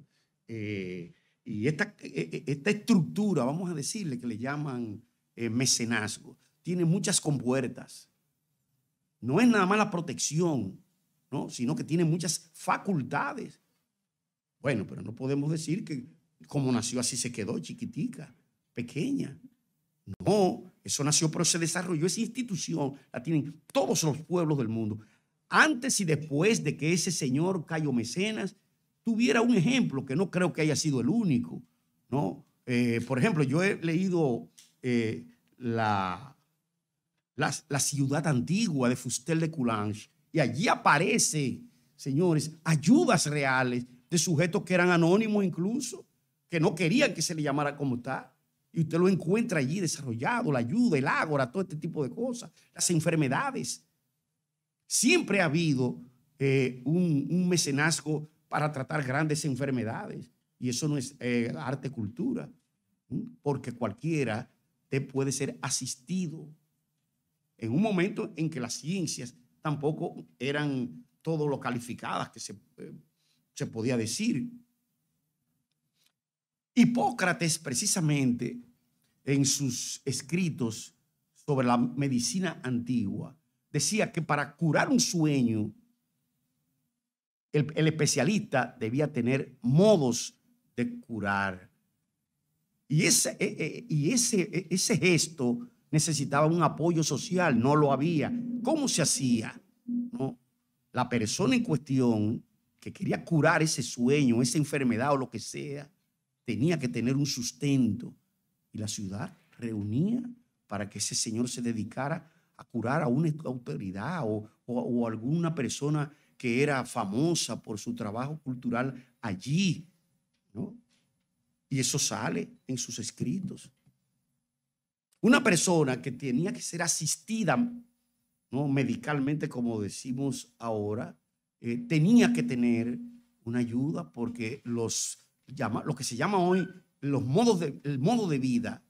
Eh, y esta, e, e, esta estructura, vamos a decirle que le llaman eh, mecenazgo, tiene muchas compuertas. No es nada más la protección, ¿no? sino que tiene muchas facultades. Bueno, pero no podemos decir que como nació así se quedó, chiquitica, pequeña. No, eso nació, pero se desarrolló. Esa institución la tienen todos los pueblos del mundo antes y después de que ese señor Cayo Mecenas tuviera un ejemplo que no creo que haya sido el único, ¿no? Eh, por ejemplo, yo he leído eh, la, la, ciudad antigua de Fustel de Coulanges y allí aparece, señores, ayudas reales de sujetos que eran anónimos incluso, que no querían que se le llamara como está. Y usted lo encuentra allí desarrollado, la ayuda, el ágora, todo este tipo de cosas, las enfermedades. Siempre ha habido eh, un, mecenazgo para tratar grandes enfermedades. Y eso no es eh, arte, cultura, porque cualquiera te puede ser asistido en un momento en que las ciencias tampoco eran todo lo calificadas que se, eh, se podía decir. Hipócrates precisamente en sus escritos sobre la medicina antigua decía que para curar un sueño, el, especialista debía tener modos de curar. Y ese, eh, eh, y ese, eh, ese gesto necesitaba un apoyo social, no lo había. ¿Cómo se hacía? La persona en cuestión que quería curar ese sueño, esa enfermedad o lo que sea, tenía que tener un sustento. Y la ciudad reunía para que ese señor se dedicara a curar a una autoridad o, o, alguna persona que era famosa por su trabajo cultural allí, ¿no? Y eso sale en sus escritos. Una persona que tenía que ser asistida ¿no? medicalmente, como decimos ahora, eh, tenía que tener una ayuda porque los, llama, lo que se llama hoy los modos de, el modo de vida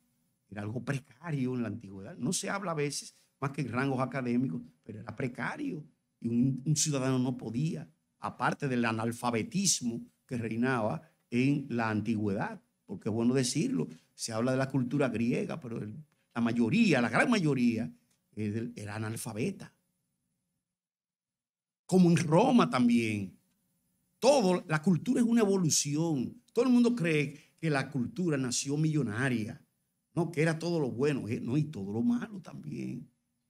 era algo precario en la antigüedad. No se habla a veces más que en rangos académicos, pero era precario y un, ciudadano no podía, aparte del analfabetismo que reinaba en la antigüedad, porque es bueno decirlo, se habla de la cultura griega, pero la mayoría, la gran mayoría, era analfabeta. Como en Roma también. Todo, la cultura es una evolución. Todo el mundo cree que la cultura nació millonaria, no, que era todo lo bueno, eh, no, y todo lo malo también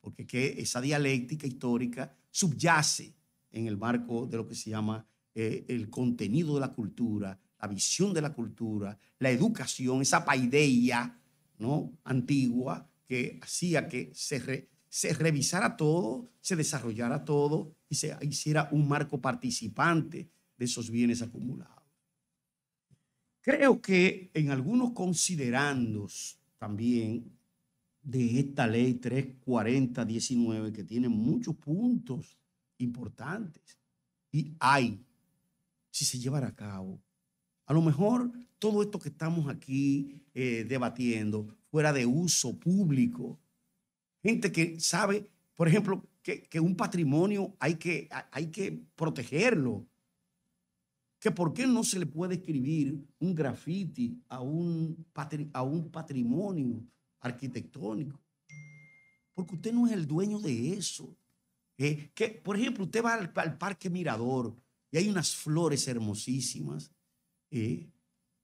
porque que esa dialéctica histórica subyace en el marco de lo que se llama eh, el contenido de la cultura, la visión de la cultura, la educación, esa paideia ¿no? antigua que hacía que se, se revisara todo, se desarrollara todo y se hiciera un marco participante de esos bienes acumulados. Creo que en algunos considerandos también de esta ley 340-19 que tiene muchos puntos importantes y hay, si se llevará a cabo, a lo mejor todo esto que estamos aquí eh, debatiendo fuera de uso público. Gente que sabe, por ejemplo, que, un patrimonio hay que, hay que protegerlo. Que por qué no se le puede escribir un graffiti a un, a un patrimonio arquitectónico. Porque usted no es el dueño de eso. ¿Eh? que, por ejemplo, usted va al, Parque Mirador y hay unas flores hermosísimas. ¿eh?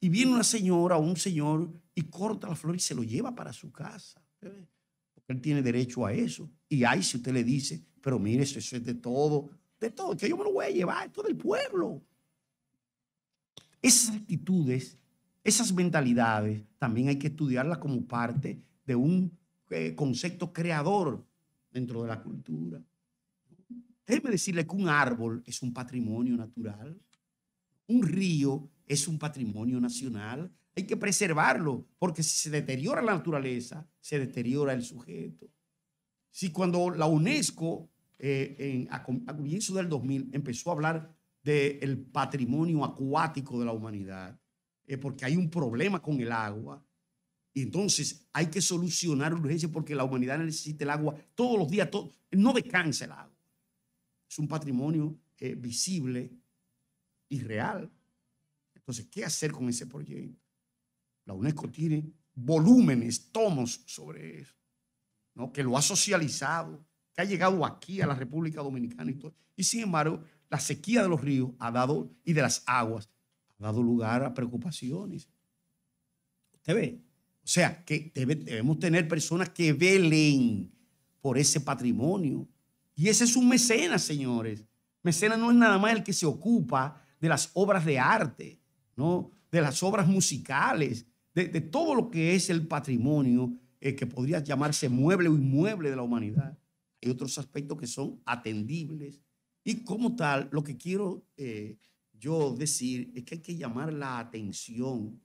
y viene una señora o un señor y corta la flor y se lo lleva para su casa. ¿eh? Porque él tiene derecho a eso. Y ahí si usted le dice, pero mire, eso, eso es de todo, de todo, que yo me lo voy a llevar, todo el pueblo. Esas actitudes esas mentalidades también hay que estudiarlas como parte de un eh, concepto creador dentro de la cultura. Déjeme decirle que un árbol es un patrimonio natural, un río es un patrimonio nacional, hay que preservarlo, porque si se deteriora la naturaleza, se deteriora el sujeto. Si cuando la UNESCO, eh, a, del 2000, empezó a hablar del patrimonio acuático de la humanidad, porque hay un problema con el agua. Y entonces hay que solucionar urgencia porque la humanidad necesita el agua todos los días, no descansa el agua. Es un patrimonio eh, visible y real. Entonces, ¿qué hacer con ese proyecto? La UNESCO tiene volúmenes, tomos sobre eso, ¿no? que lo ha socializado, que ha llegado aquí a la República Dominicana y Y sin embargo, la sequía de los ríos ha dado y de las aguas dado lugar a preocupaciones. ¿Usted ve? O sea, que debemos tener personas que velen por ese patrimonio. Y ese es un mecenas, señores. Mecenas no es nada más el que se ocupa de las obras de arte, ¿no? de las obras musicales, de, todo lo que es el patrimonio eh, que podría llamarse mueble o inmueble de la humanidad. Hay otros aspectos que son atendibles. Y como tal, lo que quiero eh, yo decir es que hay que llamar la atención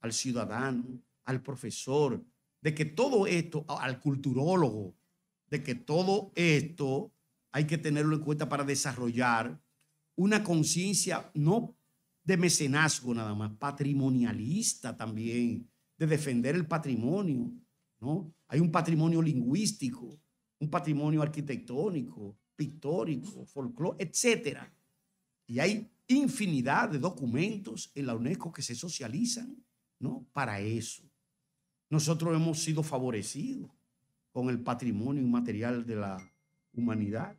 al ciudadano, al profesor, de que todo esto, al culturólogo, de que todo esto hay que tenerlo en cuenta para desarrollar una conciencia no de mecenazgo nada más, patrimonialista también, de defender el patrimonio, ¿no? Hay un patrimonio lingüístico, un patrimonio arquitectónico, pictórico, folclórico, etcétera. Y hay infinidad de documentos en la UNESCO que se socializan, ¿no? Para eso. Nosotros hemos sido favorecidos con el patrimonio inmaterial de la humanidad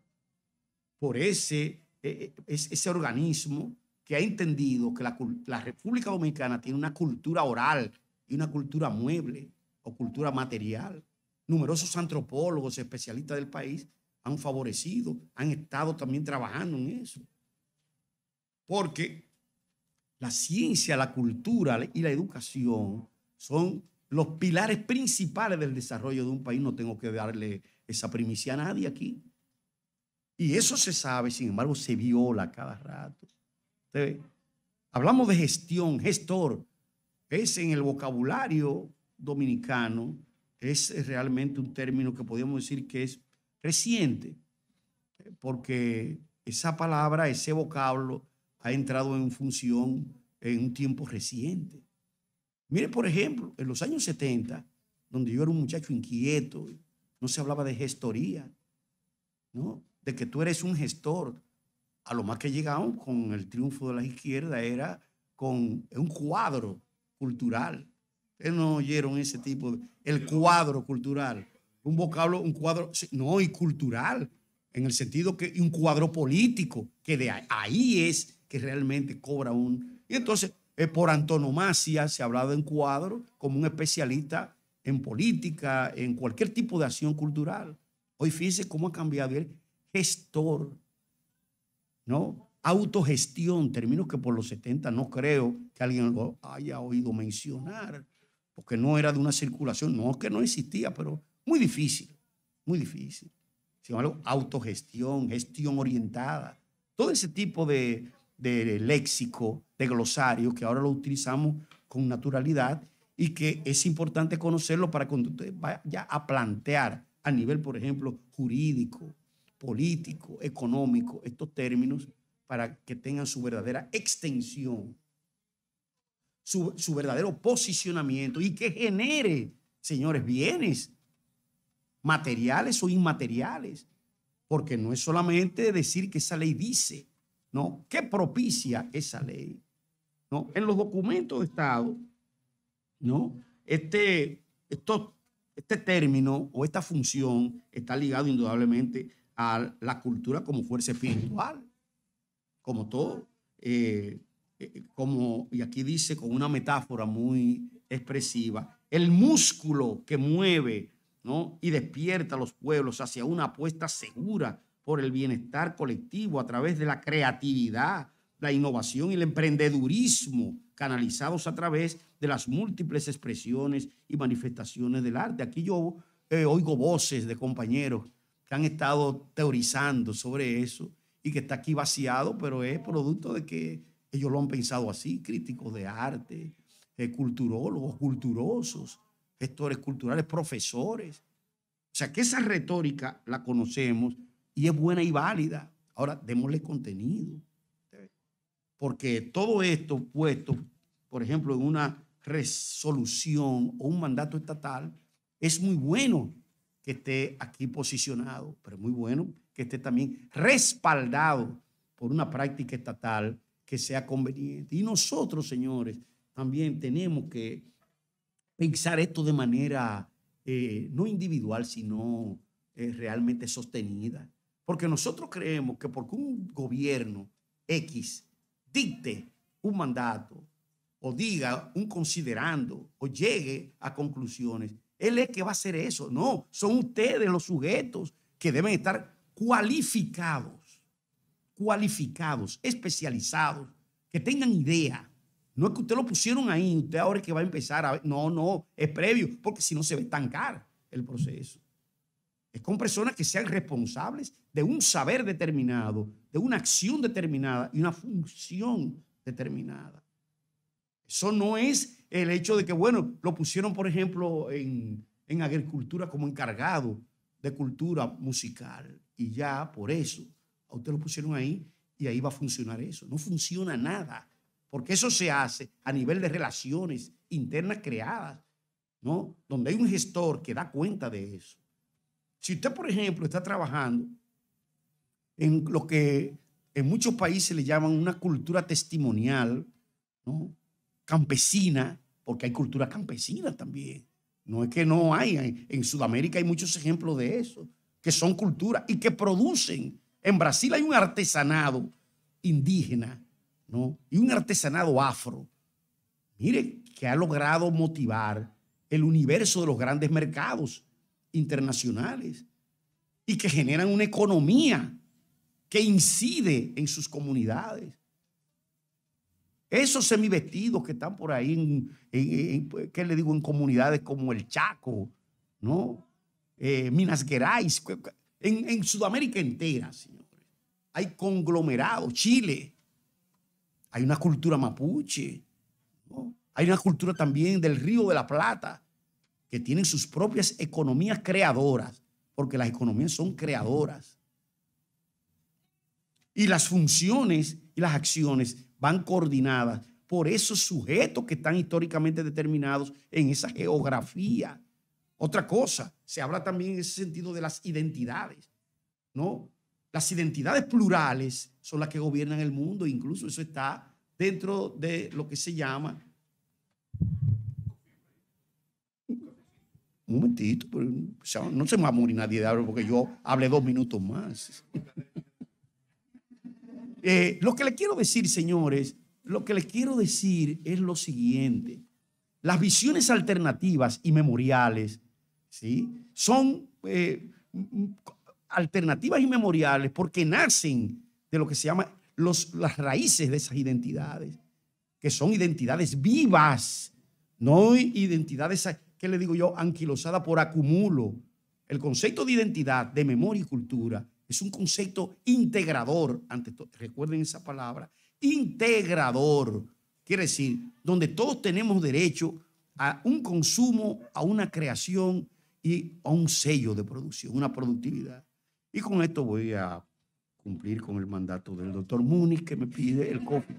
por ese, e, e, ese organismo que ha entendido que la, República Dominicana tiene una cultura oral y una cultura mueble o cultura material. Numerosos antropólogos, especialistas del país, han favorecido, han estado también trabajando en eso. Porque la ciencia, la cultura y la educación son los pilares principales del desarrollo de un país. No tengo que darle esa primicia a nadie aquí. Y eso se sabe, sin embargo, se viola cada rato. Hablamos de gestión, gestor. Es en el vocabulario dominicano, es realmente un término que podríamos decir que es reciente, porque esa palabra, ese vocablo, ha entrado en función en un tiempo reciente. Mire, por ejemplo, en los años 70, donde yo era un muchacho inquieto, no se hablaba de gestoría, De que tú eres un gestor. A lo más que llegamos con el triunfo de la izquierda era con un cuadro cultural. Ustedes no oyeron ese tipo de... El cuadro cultural. Un vocablo, un cuadro... No, y cultural. En el sentido que un cuadro político, que de ahí es que realmente cobra un... Y entonces, eh, por antonomasia, se ha hablado en cuadro como un especialista en política, en cualquier tipo de acción cultural. Hoy fíjense cómo ha cambiado el gestor, ¿no? Autogestión, términos que por los 70 no creo que alguien lo haya oído mencionar, porque no era de una circulación, no que no existía, pero muy difícil, muy difícil. Sin embargo, autogestión, gestión orientada, todo ese tipo de, de léxico, de glosario, que ahora lo utilizamos con naturalidad y que es importante conocerlo para cuando usted vaya a plantear a nivel, por ejemplo, jurídico, político, económico, estos términos para que tengan su verdadera extensión, su, su verdadero posicionamiento y que genere, señores, bienes materiales o inmateriales, porque no es solamente decir que esa ley dice, ¿no? ¿Qué propicia esa ley? ¿No? En los documentos de Estado, ¿no? Este, este término o esta función está ligado indudablemente a la cultura como fuerza espiritual, como todo. Eh, eh, como, y aquí dice con una metáfora muy expresiva, el músculo que mueve y despierta a los pueblos hacia una apuesta segura por el bienestar colectivo a través de la creatividad, la innovación y el emprendedurismo canalizados a través de las múltiples expresiones y manifestaciones del arte. Aquí yo eh, oigo voces de compañeros que han estado teorizando sobre eso y que está aquí vaciado, pero es producto de que ellos lo han pensado así, críticos de arte, eh, culturólogos, culturosos, gestores culturales, profesores. O sea que esa retórica la conocemos, y es buena y válida. Ahora, démosle contenido. Porque todo esto puesto, por ejemplo, en una resolución o un mandato estatal, es muy bueno que esté aquí posicionado, pero es muy bueno que esté también respaldado por una práctica estatal que sea conveniente. Y nosotros, señores, también tenemos que pensar esto de manera eh, no individual, sino eh, realmente sostenida. Porque nosotros creemos que porque un gobierno X dicte un mandato o diga un considerando o llegue a conclusiones, él es que va a hacer eso. No, son ustedes los sujetos que deben estar cualificados, cualificados, especializados, que tengan idea. No es que usted lo pusieron ahí, usted ahora es que va a empezar a... No, no, es previo, porque si no se va a estancar el proceso. Es con personas que sean responsables de un saber determinado, de una acción determinada y una función determinada. Eso no es el hecho de que, bueno, lo pusieron, por ejemplo, en, en agricultura como encargado de cultura musical y ya por eso a usted lo pusieron ahí y ahí va a funcionar eso. No funciona nada, porque eso se hace a nivel de relaciones internas creadas, ¿no? Donde hay un gestor que da cuenta de eso. Si usted, por ejemplo, está trabajando en lo que en muchos países le llaman una cultura testimonial, campesina, porque hay cultura campesina también. No es que no hay, en Sudamérica hay muchos ejemplos de eso, que son culturas y que producen. En Brasil hay un artesanado indígena, ¿no? Y un artesanado afro. Mire, que ha logrado motivar el universo de los grandes mercados internacionales y que generan una economía que incide en sus comunidades. Esos semivestidos que están por ahí, en, ¿qué le digo?, en comunidades como el Chaco, ¿no? Eh, Minas Gerais, en, en Sudamérica entera, señores. Hay conglomerados, Chile, hay una cultura mapuche, hay una cultura también del Río de la Plata, que tienen sus propias economías creadoras, porque las economías son creadoras. Y las funciones y las acciones van coordinadas por esos sujetos que están históricamente determinados en esa geografía. Otra cosa, se habla también en ese sentido de las identidades, ¿no? Las identidades plurales son las que gobiernan el mundo, incluso eso está dentro de lo que se llama un momentito, no se me va a morir nadie de ahora porque yo hablé dos minutos más. Eh, lo que les quiero decir, señores, lo que les quiero decir es lo siguiente. Las visiones alternativas y memoriales, ¿sí? Son eh, alternativas y memoriales porque nacen de lo que se llama las raíces de esas identidades, que son identidades vivas, no identidades ¿qué le digo yo? Anquilosada por acumulo. El concepto de identidad, de memoria y cultura es un concepto integrador, ante recuerden esa palabra, integrador. Quiere decir, donde todos tenemos derecho a un consumo, a una creación y a un sello de producción, una productividad. Y con esto voy a cumplir con el mandato del doctor Muniz que me pide el coffee.